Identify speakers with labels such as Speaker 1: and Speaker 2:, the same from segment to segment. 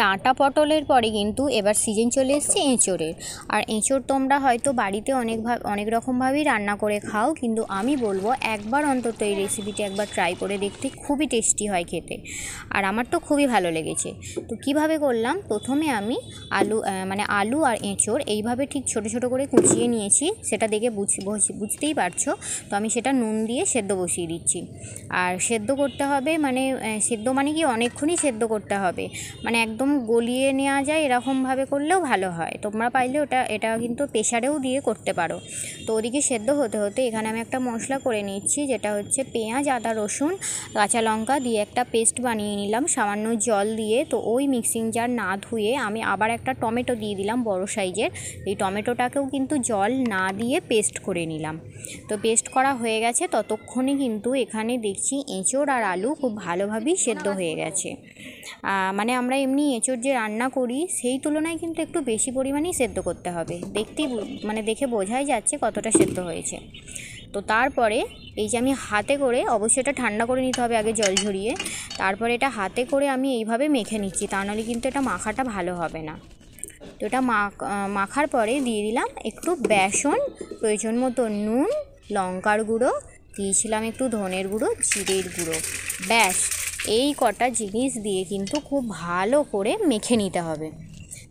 Speaker 1: ডাঁটা পটলের পরে কিন্তু এবার সিজন চলে এসছে এঁচোড়ের আর এঁচোড় তোমরা হয়তো বাড়িতে অনেক অনেক রকমভাবেই রান্না করে খাও কিন্তু আমি বলবো একবার অন্তত এই রেসিপিটি একবার ট্রাই করে দেখতে খুবই টেস্টি হয় খেতে আর আমার তো খুবই ভালো লেগেছে তো কিভাবে করলাম প্রথমে আমি আলু মানে আলু আর এঁচোড় এইভাবে ঠিক ছোট ছোট করে কুচিয়ে নিয়েছি সেটা দেখে বুঝতেই পারছো তো আমি সেটা নুন দিয়ে সেদ্ধ বসিয়ে দিচ্ছি আর সেদ্ধ করতে হবে মানে সেদ্ধ মানে কি অনেকক্ষণই সেদ্ধ করতে হবে মানে একদম একদম গলিয়ে নেওয়া যায় এরকমভাবে করলেও ভালো হয় তোমরা পাইলে ওটা এটা কিন্তু প্রেশারেও দিয়ে করতে পারো তো ওদিকে সেদ্ধ হতে হতে এখানে আমি একটা মশলা করে নিচ্ছি যেটা হচ্ছে পেঁয়াজ আদা রসুন কাঁচা লঙ্কা দিয়ে একটা পেস্ট বানিয়ে নিলাম সামান্য জল দিয়ে তো ওই মিক্সিং জার না ধুয়ে আমি আবার একটা টমেটো দিয়ে দিলাম বড় সাইজের এই টমেটোটাকেও কিন্তু জল না দিয়ে পেস্ট করে নিলাম তো পেস্ট করা হয়ে গেছে ততক্ষণে কিন্তু এখানে দেখছি এঁচড় আর আলু খুব ভালোভাবেই সেদ্ধ হয়ে গেছে মানে আমরা এমনি আমি এঁচোড় যে রান্না করি সেই তুলনায় কিন্তু একটু বেশি পরিমাণেই সেদ্ধ করতে হবে দেখতেই মানে দেখে বোঝাই যাচ্ছে কতটা সেদ্ধ হয়েছে তো তারপরে এই যে আমি হাতে করে অবশ্যই এটা ঠান্ডা করে নিতে হবে আগে জল ঝরিয়ে তারপরে এটা হাতে করে আমি এইভাবে মেখে নিচ্ছি তা নাহলে কিন্তু এটা মাখাটা ভালো হবে না তো এটা মাখার পরে দিয়ে দিলাম একটু বেসন প্রয়োজন মতো নুন লঙ্কার গুঁড়ো দিয়েছিলাম একটু ধনের গুঁড়ো জিরের গুঁড়ো ব্যাস এই কটা জিনিস দিয়ে কিন্তু খুব ভালো করে মেখে নিতে হবে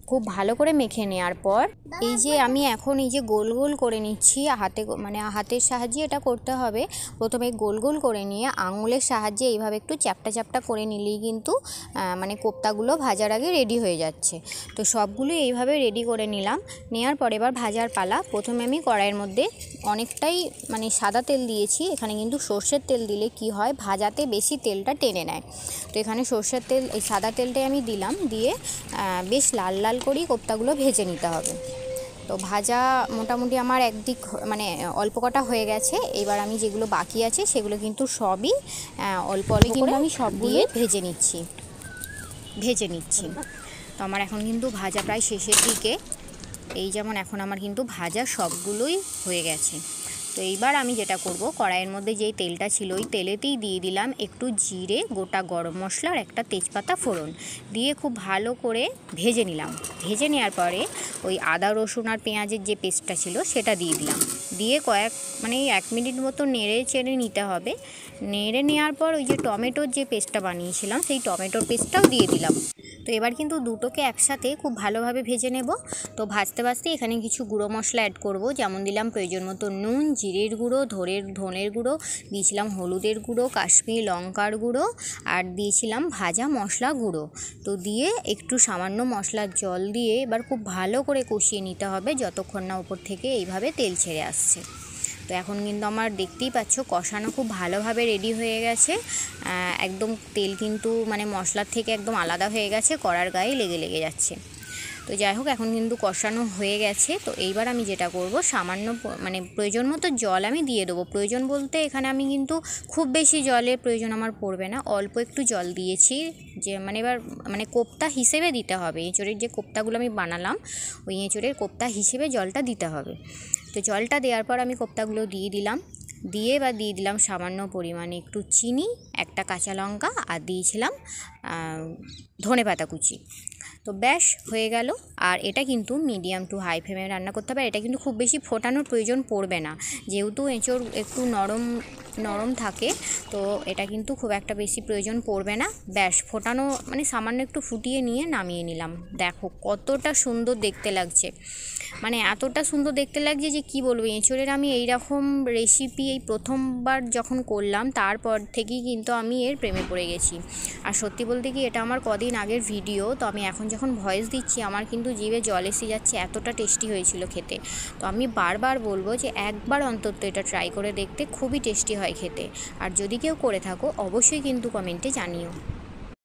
Speaker 1: খুব ভালো করে মেখে নেওয়ার পর এই যে আমি এখন এই যে গোল গোল করে নিচ্ছি হাতে মানে হাতের সাহায্যে এটা করতে হবে প্রথমে গোল গোল করে নিয়ে আঙুলের সাহায্যে এইভাবে একটু চ্যাপটা চ্যাপটা করে নিলেই কিন্তু মানে কোপ্তাগুলো ভাজার আগে রেডি হয়ে যাচ্ছে তো সবগুলো এইভাবে রেডি করে নিলাম নেওয়ার পর এবার ভাজার পালা প্রথমে আমি কড়াইয়ের মধ্যে অনেকটাই মানে সাদা তেল দিয়েছি এখানে কিন্তু সর্ষের তেল দিলে কি হয় ভাজাতে বেশি তেলটা টেনে নেয় তো এখানে সর্ষের তেল এই সাদা তেলটাই আমি দিলাম দিয়ে বেশ লাল লাল লাল করি কোপ্তাগুলো ভেজে নিতে হবে তো ভাজা মোটামুটি আমার একদিক মানে অল্প কটা হয়ে গেছে এবার আমি যেগুলো বাকি আছে সেগুলো কিন্তু সবই অল্প অল্প কিন্তু আমি সব দিয়ে ভেজে নিচ্ছি ভেজে নিচ্ছি তো আমার এখন কিন্তু ভাজা প্রায় শেষের দিকে এই যেমন এখন আমার কিন্তু ভাজা সবগুলোই হয়ে গেছে তো এইবার আমি যেটা করব কড়াইয়ের মধ্যে যেই তেলটা ছিল ওই তেলেতেই দিয়ে দিলাম একটু জিরে গোটা গরম মশলার একটা তেজপাতা ফোড়ন দিয়ে খুব ভালো করে ভেজে নিলাম ভেজে নেওয়ার পরে ওই আদা রসুন আর পেঁয়াজের যে পেস্টটা ছিল সেটা দিয়ে দিলাম দিয়ে কয়েক মানে এক মিনিট মতো নেড়ে চেড়ে নিতে হবে নেড়ে নেওয়ার পর ওই যে টমেটোর যে পেস্টটা বানিয়েছিলাম সেই টমেটোর পেস্টটাও দিয়ে দিলাম তো এবার কিন্তু দুটোকে একসাথে খুব ভালোভাবে ভেজে নেব তো ভাজতে ভাজতে এখানে কিছু গুঁড়ো মশলা অ্যাড করব যেমন দিলাম প্রয়োজন মতো নুন জিরের গুঁড়ো ধরের ধনের গুঁড়ো দিয়েছিলাম হলুদের গুঁড়ো কাশ্মীরি লঙ্কার গুঁড়ো আর দিয়েছিলাম ভাজা মশলা গুঁড়ো তো দিয়ে একটু সামান্য মশলার জল দিয়ে এবার খুব ভালো করে কষিয়ে নিতে হবে যতক্ষণ না উপর থেকে এইভাবে তেল ছেড়ে আসছে তো এখন কিন্তু আমার দেখতেই পাচ্ছ কষানো খুব ভালোভাবে রেডি হয়ে গেছে একদম তেল কিন্তু মানে মশলার থেকে একদম আলাদা হয়ে গেছে কড়ার গায়ে লেগে লেগে যাচ্ছে তো যাই হোক এখন কিন্তু কষানো হয়ে গেছে তো এইবার আমি যেটা করব সামান্য মানে প্রয়োজন মতো জল আমি দিয়ে দেবো প্রয়োজন বলতে এখানে আমি কিন্তু খুব বেশি জলের প্রয়োজন আমার পড়বে না অল্প একটু জল দিয়েছি যে মানে এবার মানে কোপ্তা হিসেবে দিতে হবে এঁচড়ের যে কোপ্তাগুলো আমি বানালাম ওই এঁচড়ের কোপ্তা হিসেবে জলটা দিতে হবে তো জলটা দেওয়ার পর আমি কোপ্তাগুলো দিয়ে দিলাম দিয়ে বা দিয়ে দিলাম সামান্য পরিমাণে একটু চিনি একটা কাঁচা লঙ্কা আর দিয়েছিলাম ধনে পাতা কুচি তো ব্যাস হয়ে গেল আর এটা কিন্তু মিডিয়াম টু হাই ফ্লেমে রান্না করতে হবে এটা কিন্তু খুব বেশি ফোটানোর প্রয়োজন পড়বে না যেহেতু এঁচোর একটু নরম নরম থাকে তো এটা কিন্তু খুব একটা বেশি প্রয়োজন পড়বে না ব্যাস ফোটানো মানে সামান্য একটু ফুটিয়ে নিয়ে নামিয়ে নিলাম দেখো কতটা সুন্দর দেখতে লাগছে মানে এতটা সুন্দর দেখতে লাগছে যে কি বলবো এঁচড়ের আমি এই রকম রেসিপি এই প্রথমবার যখন করলাম তারপর থেকেই কিন্তু আমি এর প্রেমে পড়ে গেছি আর সত্যি বলতে কি এটা আমার কদিন আগের ভিডিও তো আমি এখন যখন ভয়েস দিচ্ছি আমার কিন্তু জিভে জল এসে যাচ্ছে এতটা টেস্টি হয়েছিল খেতে তো আমি বারবার বলবো যে একবার অন্তত এটা ট্রাই করে দেখতে খুবই টেস্টি হয় খেতে আর যদি কেউ করে থাকো অবশ্যই কিন্তু কমেন্টে জানিও